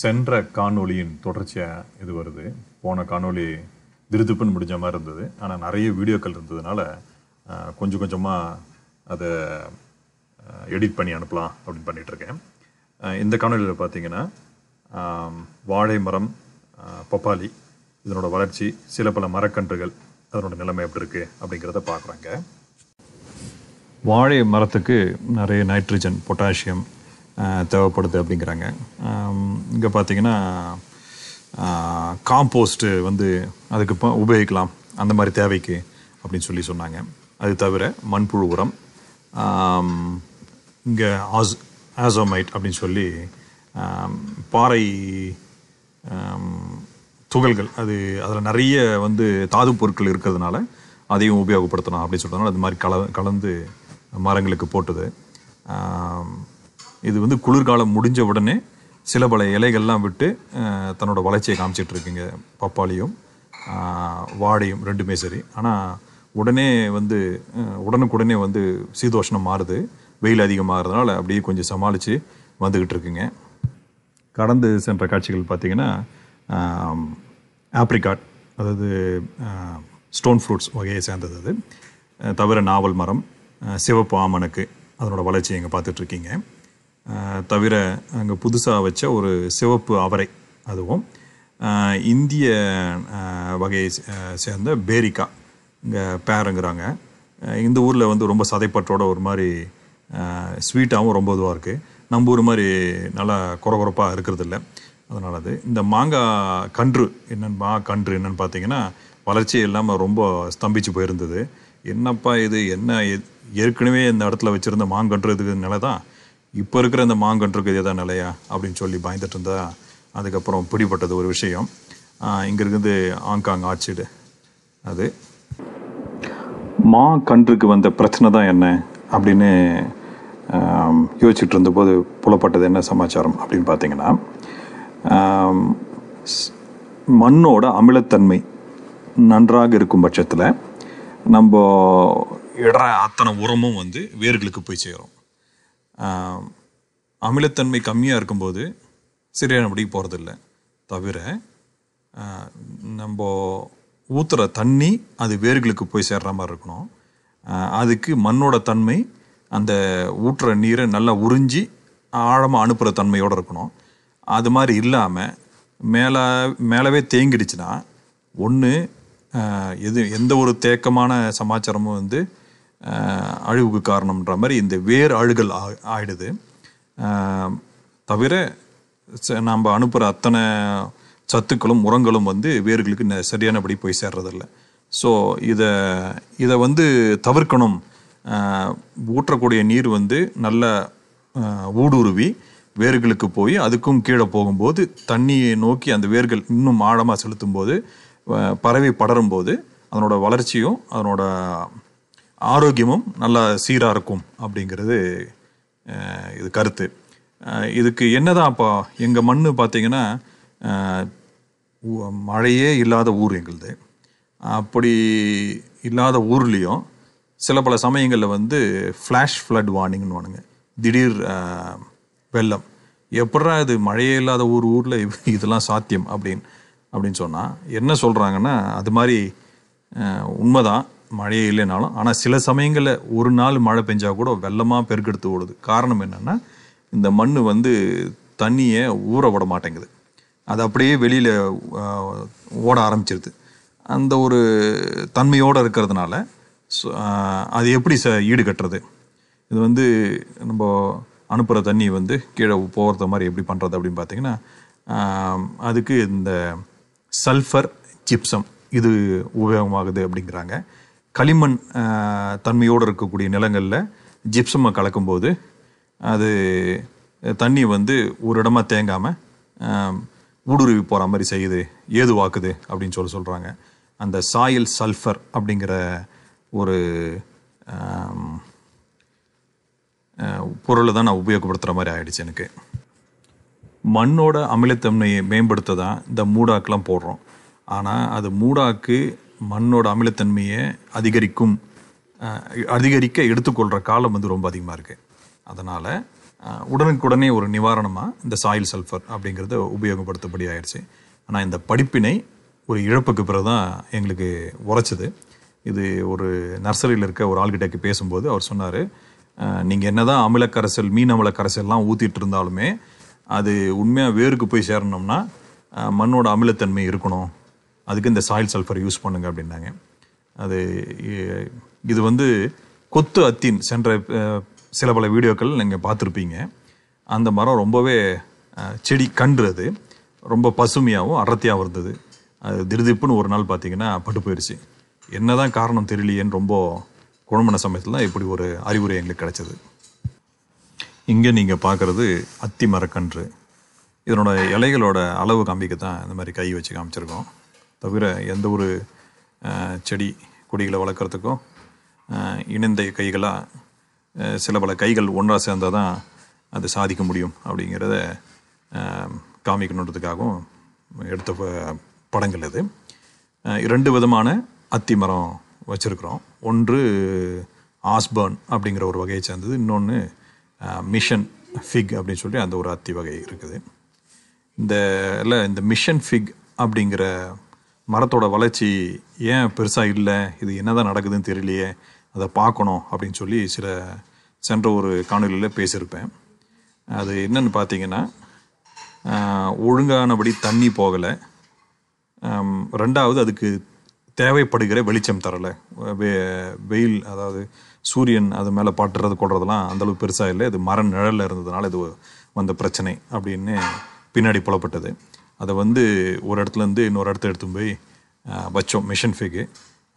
சென்ற காணொலியின் தொடர்ச்சியாக இது வருது போன காணொலி திருதுப்புன்னு முடிஞ்ச மாதிரி இருந்தது ஆனால் நிறைய வீடியோக்கள் இருந்ததுனால கொஞ்சம் கொஞ்சமாக அதை எடிட் பண்ணி அனுப்பலாம் அப்படின்னு பண்ணிகிட்ருக்கேன் இந்த காணொலியில் பார்த்தீங்கன்னா வாழை மரம் பப்பாளி இதனோட வளர்ச்சி சில பல மரக்கன்றுகள் அதனோட நிலைமை எப்படி இருக்குது அப்படிங்கிறத பார்க்குறாங்க வாழை மரத்துக்கு நிறைய நைட்ரஜன் பொட்டாசியம் தேவைப்படுது அப்படிங்கிறாங்க இங்கே பார்த்தீங்கன்னா காம்போஸ்ட்டு வந்து அதுக்கு உபயோகிக்கலாம் அந்த மாதிரி தேவைக்கு அப்படின்னு சொல்லி சொன்னாங்க அது தவிர மண்புழு உரம் இங்கே ஆஸ் ஆசோமைட் அப்படின்னு சொல்லி பாறை துகள்கள் அது அதில் நிறைய வந்து தாது பொருட்கள் இருக்கிறதுனால அதையும் உபயோகப்படுத்தலாம் அப்படின்னு சொல்கிறதுனால அது மாதிரி கல கலந்து மரங்களுக்கு போட்டது இது வந்து குளிர்காலம் முடிஞ்ச உடனே சில பல இலைகள்லாம் விட்டு தன்னோட வளர்ச்சியை காமிச்சிட்ருக்குங்க பப்பாளியும் வாடையும் ரெண்டுமே சரி ஆனால் உடனே வந்து உடனுக்குடனே வந்து சீதோஷணம் மாறுது வெயில் அதிகமாகிறதுனால அப்படியே கொஞ்சம் சமாளித்து வந்துக்கிட்டு இருக்குங்க கடந்து சென்ற காட்சிகள் பார்த்திங்கன்னா ஆப்ரிகாட் அதாவது ஸ்டோன் ஃப்ரூட்ஸ் வகையை சேர்ந்தது அது தவிர நாவல் மரம் சிவப்பு ஆமணக்கு அதனோட வளர்ச்சி எங்கே பார்த்துட்ருக்கீங்க தவிர அங்கே புதுசாக வச்ச ஒரு சிவப்பு அவரை அதுவும் இந்திய வகையை சேர்ந்த பேரிக்கா இங்கே பேருங்கிறாங்க இந்த ஊரில் வந்து ரொம்ப சதைப்பற்றோட ஒரு மாதிரி ஸ்வீட்டாகவும் ரொம்ப இதுவாக இருக்குது நம்ம ஊர் மாதிரி நல்லா குறகுறப்பாக இருக்கிறதில்ல அதனால் அது இந்த மாங்காய் கன்று என்னென்னு மா கன்று என்னென்னு பார்த்தீங்கன்னா வளர்ச்சி இல்லாமல் ரொம்ப ஸ்தம்பிச்சு போயிருந்தது என்னப்பா இது என்ன ஏற்கனவே இந்த இடத்துல வச்சுருந்த மாங்கன்று இதுக்கு நிலை தான் இப்போ இருக்கிற இந்த மாங்கன்றுக்கு இதே தான் நிலையா அப்படின்னு சொல்லி பயந்துட்டு இருந்தா அதுக்கப்புறம் பிடிபட்டது ஒரு விஷயம் இங்கே இருக்குது ஹாங்காங் ஆர்ச்சிடு அது மா கன்றுக்கு வந்த பிரச்சனை தான் என்ன அப்படின்னு யோசிச்சுட்டு இருந்தபோது புலப்பட்டது என்ன சமாச்சாரம் அப்படின்னு பார்த்தீங்கன்னா மண்ணோட அமிலத்தன்மை நன்றாக இருக்கும் பட்சத்தில் நம்ம இடற அத்தனை உரமும் வந்து வேர்களுக்கு போய் சேரும் அமிலத்தன்மை கம்மியாக இருக்கும்போது சரியான படி போகிறதில்ல தவிர நம்ம ஊற்றுற தண்ணி அது வேர்களுக்கு போய் சேர்ற மாதிரி இருக்கணும் அதுக்கு மண்ணோட தன்மை அந்த ஊற்றுற நீரை நல்லா உறிஞ்சி ஆழமாக அனுப்புகிற தன்மையோடு இருக்கணும் அது மாதிரி இல்லாமல் மேலே மேலவே தேங்கிடுச்சுன்னா ஒன்று எது எந்த ஒரு தேக்கமான சமாச்சாரமும் வந்து அழிவுக்கு காரணம்ன்ற மாதிரி இந்த வேர் அழுகல் ஆ ஆயிடுது தவிர நாம் அனுப்புகிற அத்தனை சத்துக்களும் உரங்களும் வந்து வேர்களுக்கு சரியானபடி போய் சேர்றதில்ல ஸோ இதை இதை வந்து தவிர்க்கணும் ஊற்றக்கூடிய நீர் வந்து நல்ல ஊடுருவி வேர்களுக்கு போய் அதுக்கும் கீழே போகும்போது தண்ணியை நோக்கி அந்த வேர்கள் இன்னும் ஆழமாக செலுத்தும் போது பறவை படரும் போது அதனோட வளர்ச்சியும் அதனோட ஆரோக்கியமும் நல்லா சீராக இருக்கும் அப்படிங்கிறது இது கருத்து இதுக்கு என்ன தான் அப்போ எங்கள் மண் பார்த்திங்கன்னா மழையே இல்லாத ஊர் எங்களது அப்படி இல்லாத ஊர்லேயும் சில பல சமயங்களில் வந்து ஃப்ளாஷ் ஃப்ளட் வார்னிங்னு வானுங்க திடீர் வெள்ளம் எப்படா இது மழையே இல்லாத ஊர் ஊரில் இதெல்லாம் சாத்தியம் அப்படின்னு அப்படின்னு சொன்னால் என்ன சொல்கிறாங்கன்னா அது மாதிரி உண்மைதான் மழையே இல்லைனாலும் ஆனால் சில சமயங்களில் ஒரு நாள் மழை பெஞ்சால் கூட வெள்ளமாக பெருக்கெடுத்து ஓடுது காரணம் என்னென்னா இந்த மண் வந்து தண்ணியை ஊற விட மாட்டேங்குது அது அப்படியே வெளியில் ஓட ஆரம்பிச்சிருது அந்த ஒரு தன்மையோடு இருக்கிறதுனால அது எப்படி ச ஈடு கட்டுறது இது வந்து நம்ம அனுப்புகிற தண்ணி வந்து கீழே போகிறத மாதிரி எப்படி பண்ணுறது அப்படின்னு பார்த்தீங்கன்னா அதுக்கு இந்த சல்ஃபர் ஜிப்சம் இது உபயோகமாகுது அப்படிங்கிறாங்க களிமண் தன்மையோடு இருக்கக்கூடிய நிலங்களில் ஜிப்சமை கலக்கும்போது அது தண்ணி வந்து ஒரு இடமா தேங்காமல் ஊடுருவி போகிற மாதிரி செய்யுது ஏதுவாக்குது அப்படின்னு சொல்லி சொல்கிறாங்க அந்த சாயில் சல்ஃபர் அப்படிங்கிற ஒரு பொருளை தான் நான் உபயோகப்படுத்துகிற மாதிரி ஆயிடுச்சு எனக்கு மண்ணோட அமிலத்தன்மையை மேம்படுத்த தான் இந்த மூடாக்கெலாம் போடுறோம் ஆனால் அது மூடாக்கு மண்ணோட அமிலத்தன்மையை அதிகரிக்கும் அதிகரிக்க எடுத்துக்கொள்கிற காலம் வந்து ரொம்ப அதிகமாக இருக்குது அதனால் உடனுக்குடனே ஒரு நிவாரணமாக இந்த சாயில் சல்ஃபர் அப்படிங்கிறத உபயோகப்படுத்தபடி ஆயிடுச்சு ஆனால் இந்த படிப்பினை ஒரு இழப்புக்கு பிறகு தான் எங்களுக்கு உரைச்சிது இது ஒரு நர்சரியில் இருக்க ஒரு ஆள்கிட்டக்கு பேசும்போது அவர் சொன்னார் நீங்கள் என்ன தான் அமிலக்கரைசல் மீன் அமிலக்கரைசல்லாம் ஊற்றிட்டு இருந்தாலுமே அது உண்மையாக வேருக்கு போய் சேரணும்னா மண்ணோட அமிலத்தன்மை இருக்கணும் அதுக்கு இந்த சாயில் சல்ஃபர் யூஸ் பண்ணுங்க அப்படின்னாங்க அது இது வந்து கொத்து அத்தின் சென்ற சில பல வீடியோக்கள் நீங்கள் பார்த்துருப்பீங்க அந்த மரம் ரொம்பவே செடி கன்றுறது ரொம்ப பசுமையாகவும் அடர்த்தியாகவும் இருந்தது அது திருதிப்புன்னு ஒரு நாள் பார்த்தீங்கன்னா பட்டு போயிடுச்சு என்ன தான் காரணம் தெரியலையேன்னு ரொம்ப குழம்புன சமயத்தில் தான் இப்படி ஒரு அறிவுரை எங்களுக்கு கிடச்சிது இங்கே நீங்கள் பார்க்குறது அத்தி மரக்கன்று இதனோட இலைகளோட அளவு காமிக்க தான் இந்த மாதிரி கை வச்சு காமிச்சிருக்கோம் தவிர எந்த ஒரு செடி கொடிகளை வளர்க்குறதுக்கும் இணைந்த கைகளாக சில பல கைகள் ஒன்றாக சேர்ந்தால் தான் அது சாதிக்க முடியும் அப்படிங்கிறத காமிக்கணுன்றதுக்காகவும் எடுத்த படங்கள் அது இரண்டு விதமான அத்தி மரம் வச்சுருக்குறோம் ஒன்று ஆஸ்பர்ன் அப்படிங்கிற ஒரு வகையை சேர்ந்தது இன்னொன்று மிஷன் ஃபிக் அப்படின்னு சொல்லி அந்த ஒரு அத்தி வகை இருக்குது இந்த இல்லை இந்த மிஷன் ஃபிக் அப்படிங்கிற மரத்தோட வளர்ச்சி ஏன் பெருசாக இல்லை இது என்ன தான் நடக்குதுன்னு தெரியலையே அதை பார்க்கணும் அப்படின்னு சொல்லி சில சென்ற ஒரு காணொலியில் பேசியிருப்பேன் அது என்னென்னு பார்த்தீங்கன்னா ஒழுங்கானபடி தண்ணி போகலை ரெண்டாவது அதுக்கு தேவைப்படுகிற வெளிச்சம் தரலை வெ வெயில் அதாவது சூரியன் அது மேலே பாட்டுறது கொடுறதெல்லாம் அந்தளவுக்கு பெருசாக இல்லை இது மர நிழலில் இருந்ததுனால இது வந்த பிரச்சனை அப்படின்னு பின்னாடி புலப்பட்டது அதை வந்து ஒரு இடத்துலேருந்து இன்னொரு இடத்த எடுத்து போய் வச்சோம் மிஷன் ஃபிகு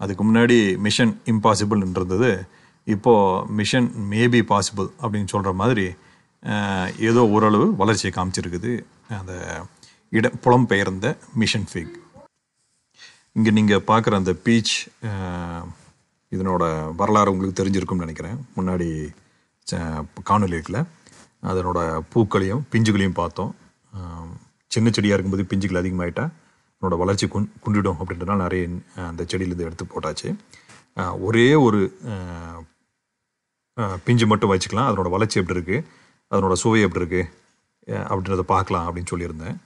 அதுக்கு முன்னாடி மிஷன் இருந்தது இப்போது மிஷன் மேபி பாசிபிள் அப்படின்னு சொல்கிற மாதிரி ஏதோ ஓரளவு வளர்ச்சியை காமிச்சிருக்குது அந்த இட பெயர்ந்த மிஷன் ஃபிக் இங்கே நீங்கள் பார்க்குற அந்த பீச் இதனோட வரலாறு உங்களுக்கு தெரிஞ்சிருக்கும்னு நினைக்கிறேன் முன்னாடி காணொலி இருக்கில் அதனோட பூக்களையும் பிஞ்சுகளையும் பார்த்தோம் சின்ன செடியாக இருக்கும்போது பிஞ்சுகள் அதிகமாகிட்டால் என்னோட வளர்ச்சி குன் குண்டிடும் அப்படின்றனால நிறைய அந்த செடியிலேருந்து எடுத்து போட்டாச்சு ஒரே ஒரு பிஞ்சு மட்டும் வச்சுக்கலாம் அதனோட வளர்ச்சி எப்படி இருக்குது அதனோட சுவை எப்படி இருக்குது அப்படின்றத பார்க்கலாம் அப்படின்னு சொல்லியிருந்தேன்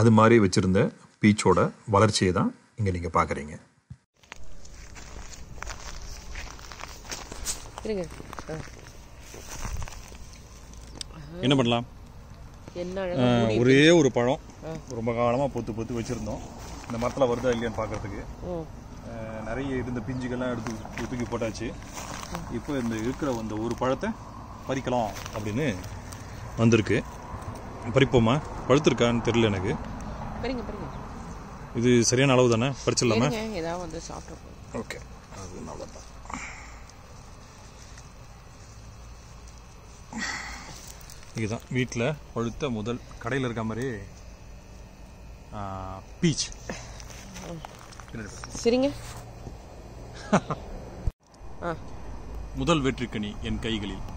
அது மாதிரி வச்சுருந்த பீச்சோட வளர்ச்சியை தான் இங்கே நீங்கள் பார்க்குறீங்க என்ன பண்ணலாம் ஒரே ஒரு பழம் ரொம்ப காலமாக பொத்து பொத்து வச்சிருந்தோம் இந்த மரத்தில் வருதா இல்லையான்னு பாக்குறதுக்கு நிறைய இருந்த பிஞ்சுகள்லாம் எடுத்து தூக்கி போட்டாச்சு இப்போ இந்த இருக்கிற அந்த ஒரு பழத்தை பறிக்கலாம் அப்படின்னு வந்திருக்கு பறிப்போமா பழுத்திருக்கான்னு தெரியல எனக்கு இது சரியான அளவு தானே பறிச்சிடலாமா ஓகே அது நல்லதான் இதுதான் வீட்டில் பழுத்த முதல் கடையில் இருக்க மாதிரி பீச் சரிங்க முதல் வெற்றிக்கணி என் கைகளில்